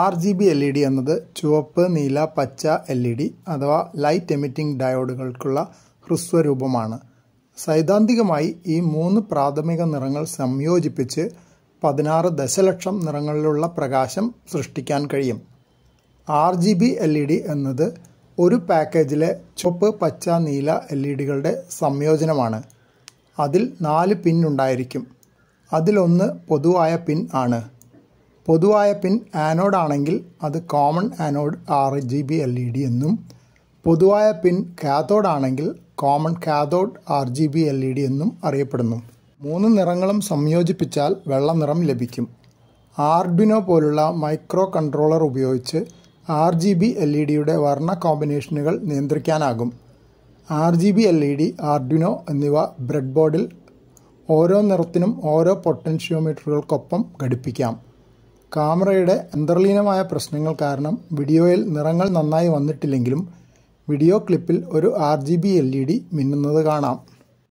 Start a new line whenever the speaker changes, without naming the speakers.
R G B L E D എന്നത് ചുവപ്പ് നീല പച്ച എൽ ഇ ഡി അഥവാ ലൈറ്റ് എമിറ്റിംഗ് ഡയോഡുകൾക്കുള്ള ഹ്രസ്വരൂപമാണ് സൈദ്ധാന്തികമായി ഈ മൂന്ന് പ്രാഥമിക നിറങ്ങൾ സംയോജിപ്പിച്ച് പതിനാറ് ദശലക്ഷം നിറങ്ങളിലുള്ള പ്രകാശം സൃഷ്ടിക്കാൻ കഴിയും R G B L E D എന്നത് ഒരു പാക്കേജിലെ ചുവപ്പ് പച്ച നീല എൽ ഇ ഡികളുടെ സംയോജനമാണ് അതിൽ നാല് പിൻ ഉണ്ടായിരിക്കും അതിലൊന്ന് പൊതുവായ പിൻ ആണ് പൊതുവായ പിൻ ആനോഡ് ആണെങ്കിൽ അത് common anode R G B L E D എന്നും പൊതുവായ പിൻ കാത്തോഡ് ആണെങ്കിൽ common cathode R G B L E e D എന്നും അറിയപ്പെടുന്നു മൂന്ന് നിറങ്ങളും സംയോജിപ്പിച്ചാൽ വെള്ള നിറം ലഭിക്കും ആർഡിനോ പോലുള്ള മൈക്രോ കൺട്രോളർ ഉപയോഗിച്ച് R G B L E e ഡിയുടെ വർണ്ണ കോമ്പിനേഷനുകൾ നിയന്ത്രിക്കാനാകും R G B L E e D Arduino എന്നിവ ബ്രെഡ്ബോർഡിൽ ഓരോ നിറത്തിനും ഓരോ പൊട്ടൻഷ്യോമീറ്ററുകൾക്കൊപ്പം ഘടിപ്പിക്കാം ക്യാമറയുടെ അന്തർലീനമായ പ്രശ്നങ്ങൾ കാരണം വീഡിയോയിൽ നിറങ്ങൾ നന്നായി വന്നിട്ടില്ലെങ്കിലും വീഡിയോ ക്ലിപ്പിൽ ഒരു R G B L E D മിന്നുന്നത് കാണാം